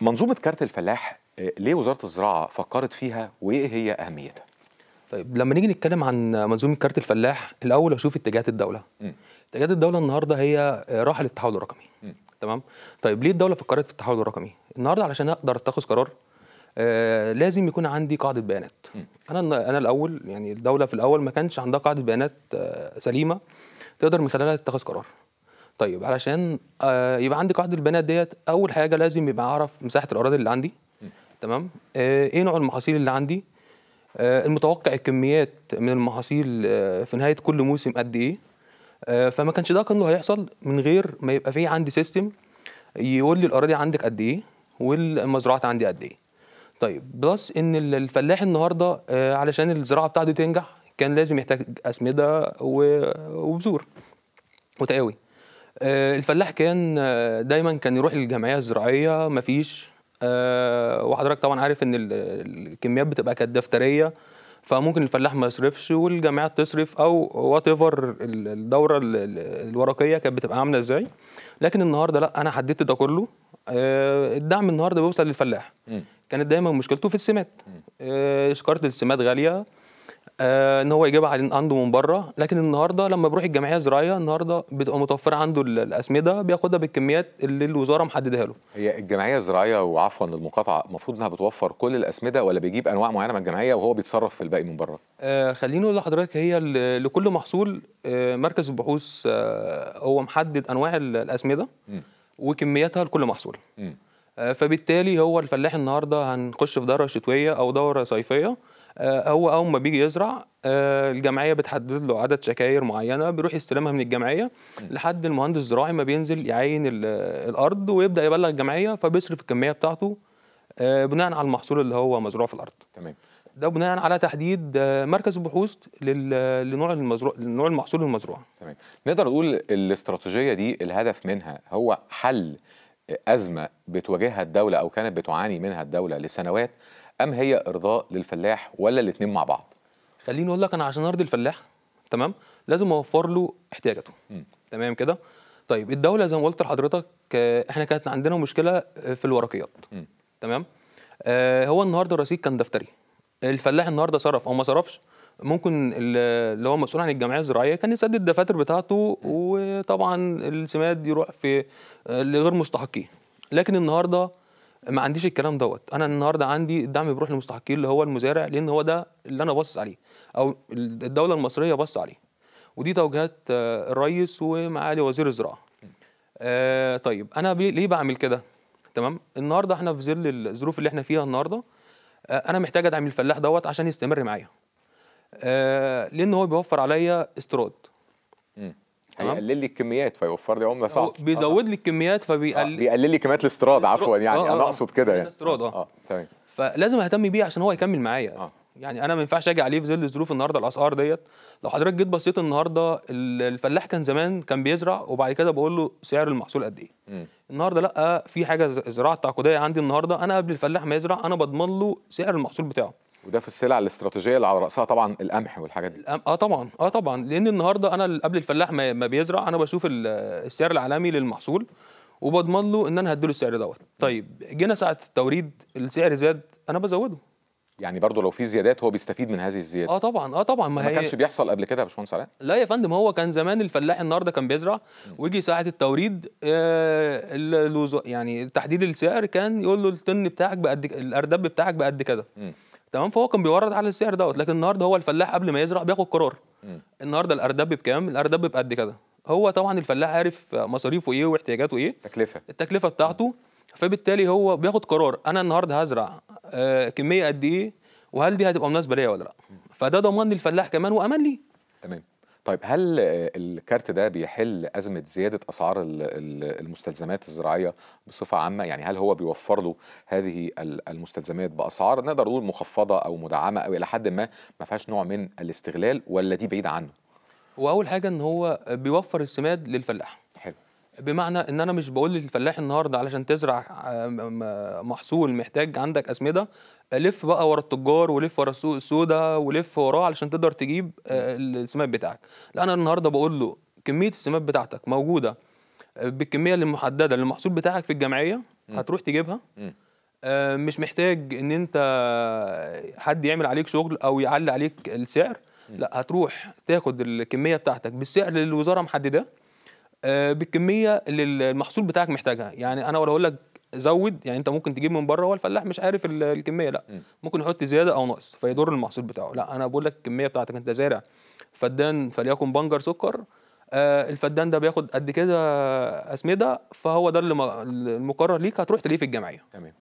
منظومة كارت الفلاح آه، ليه وزارة الزراعة فكرت فيها وإيه هي أهميتها؟ طيب لما نيجي نتكلم عن منظومة كارت الفلاح الأول هشوف اتجاهات الدولة م. اتجاهات الدولة النهاردة هي آه، راحة للتحول الرقمي م. تمام طيب ليه الدولة فكرت في التحول الرقمي؟ النهاردة علشان أقدر أتخذ قرار آه لازم يكون عندي قاعدة بيانات م. أنا أنا الأول يعني الدولة في الأول ما كانش عندها قاعدة بيانات آه سليمة تقدر من خلالها تتخذ قرار طيب علشان آه يبقى عندك قاعده البنات ديت اول حاجه لازم يبقى اعرف مساحه الاراضي اللي عندي م. تمام آه ايه نوع المحاصيل اللي عندي آه المتوقع الكميات من المحاصيل آه في نهايه كل موسم قد ايه آه فما كانش ده كله هيحصل من غير ما يبقى فيه عندي سيستم يقول لي الاراضي عندك قد ايه والمزروعات عندي قد ايه طيب بلس ان الفلاح النهارده آه علشان الزراعه بتاعته تنجح كان لازم يحتاج اسمده وبذور وتقاوي آه، الفلاح كان آه، دايما كان يروح للجمعيه الزراعيه مفيش آه، وحضرتك طبعا عارف ان الكميات بتبقى كانت دفتريه فممكن الفلاح ما يصرفش والجامعات تصرف او وات ايفر الدوره الورقيه كانت بتبقى عامله ازاي لكن النهارده لا انا حددت ده كله الدعم النهارده بيوصل للفلاح كانت دايما مشكلته في السمات شكاره السمات غاليه آه ان هو يجيبها عنده من بره لكن النهارده لما بروح الجمعيه الزراعيه النهارده بتبقى متوفره عنده الاسمده بياخدها بالكميات اللي الوزاره محددها له. هي الجمعيه الزراعيه وعفوا للمقاطعه المفروض انها بتوفر كل الاسمده ولا بيجيب انواع معينه من الجمعيه وهو بيتصرف في الباقي من بره؟ آه خليني اقول لحضرتك هي لكل محصول آه مركز البحوث آه هو محدد انواع الاسمده م. وكمياتها لكل محصول. م. آه، فبالتالي هو الفلاح النهارده هنخش في دوره شتويه او دوره صيفيه آه، هو اول ما بيجي يزرع آه، الجمعيه بتحدد له عدد شكاير معينه بيروح يستلمها من الجمعيه لحد المهندس الزراعي ما بينزل يعين الارض ويبدا يبلغ الجمعيه فبيصرف الكميه بتاعته بناء على المحصول اللي هو مزروع في الارض تمام ده بناء على تحديد مركز البحوث لنوع المزروع لنوع المحصول المزروع تمام نقدر نقول الاستراتيجيه دي الهدف منها هو حل أزمة بتواجهها الدولة أو كانت بتعاني منها الدولة لسنوات أم هي إرضاء للفلاح ولا الاتنين مع بعض؟ خليني أقول لك أنا عشان أرضي الفلاح تمام لازم أوفر له احتياجاته م. تمام كده طيب الدولة زي ما قلت لحضرتك آه، إحنا كانت عندنا مشكلة آه، في الورقيات م. تمام آه هو النهاردة الرصيد كان دفتري الفلاح النهاردة صرف أو ما صرفش ممكن اللي هو مسؤول عن الجمعيه الزراعيه كان يسدد الدفاتر بتاعته وطبعا السماد يروح في لغير مستحقين لكن النهارده ما عنديش الكلام دوت انا النهارده عندي الدعم بيروح للمستحقين اللي هو المزارع لان هو ده اللي انا باصص عليه او الدوله المصريه بص عليه ودي توجيهات آه، الرئيس ومعالي وزير الزراعه آه طيب انا ليه بعمل كده تمام النهارده احنا في ظل الظروف اللي احنا فيها النهارده آه انا محتاج ادعم الفلاح دوت عشان يستمر معايا آه، لان هو بيوفر عليا استيراد هيقلل لي الكميات فيوفر لي عمله صعبه بيزود لي الكميات فبيقلل آه. بيقلل لي كميات الاستيراد عفوا يعني آه آه انا آه، اقصد كده يعني الاستيراد آه. اه, آه. تمام فلازم اهتم بيه عشان هو يكمل معايا آه. يعني انا ما ينفعش اجي عليه في ظل ظروف النهارده الاسعار ديت لو حضرتك جيت بصيت النهارده الفلاح كان زمان كان بيزرع وبعد كده بقول له سعر المحصول قد ايه النهارده لا في حاجه زراعه تعاقديه عندي النهارده انا قبل الفلاح ما يزرع انا بضمن له سعر المحصول بتاعه وده في السلع الاستراتيجيه اللي على راسها طبعا القمح والحاجات دي اه طبعا اه طبعا لان النهارده انا قبل الفلاح ما بيزرع انا بشوف السعر العالمي للمحصول وبضمن له ان انا هديله السعر دوت طيب جينا ساعه التوريد السعر زاد انا بزوده يعني برضه لو في زيادات هو بيستفيد من هذه الزياده اه طبعا اه طبعا ما, ما هي... كانش بيحصل قبل كده يا باشمهندس علاء لا يا فندم هو كان زمان الفلاح النهارده كان بيزرع ويجي ساعه التوريد آه يعني تحديد السعر كان يقول له الطن بتاعك بقد الاردب بتاعك بقد كذا تمام فهو كان بيورد على السعر دوت لكن النهارده هو الفلاح قبل ما يزرع بياخد قرار النهارده الاردب بكام الاردب بقد كده هو طبعا الفلاح عارف مصاريفه ايه واحتياجاته ايه التكلفه التكلفه بتاعته فبالتالي هو بياخد قرار انا النهارده هزرع آه كميه قد ايه وهل دي هتبقى مناسبه ليا ولا لا فده ضمان للفلاح كمان وامان ليه تمام طيب هل الكارت ده بيحل أزمة زيادة أسعار المستلزمات الزراعية بصفة عامة؟ يعني هل هو بيوفر له هذه المستلزمات بأسعار نقدر نقول مخفضة أو مدعمة أو إلى حد ما ما فيهاش نوع من الاستغلال ولا دي بعيدة عنه؟ وأول حاجة إن هو بيوفر السماد للفلاح بمعنى ان انا مش بقول للفلاح النهارده علشان تزرع محصول محتاج عندك اسمده لف بقى ورا التجار ولف ورا السوق السوداء ولف وراه علشان تقدر تجيب آه، السماد بتاعك لا انا النهارده بقول له كميه السماد بتاعتك موجوده آه، بالكميه المحدده للمحصول بتاعك في الجمعيه هتروح تجيبها آه، مش محتاج ان انت حد يعمل عليك شغل او يعلي عليك السعر لا هتروح تاخد الكميه بتاعتك بالسعر اللي الوزاره محدده آه، بالكميه اللي المحصول بتاعك محتاجها يعني انا ولا اقول لك زود يعني انت ممكن تجيب من بره والفلاح مش عارف الكميه لا ممكن يحط زياده او ناقص فيضر المحصول بتاعه لا انا بقول لك الكميه بتاعتك انت زارع فدان فليكن بنجر سكر آه، الفدان ده بياخد قد كده اسمده فهو ده اللي المقرر ليك هتروح تلاقيه في الجمعيه تمام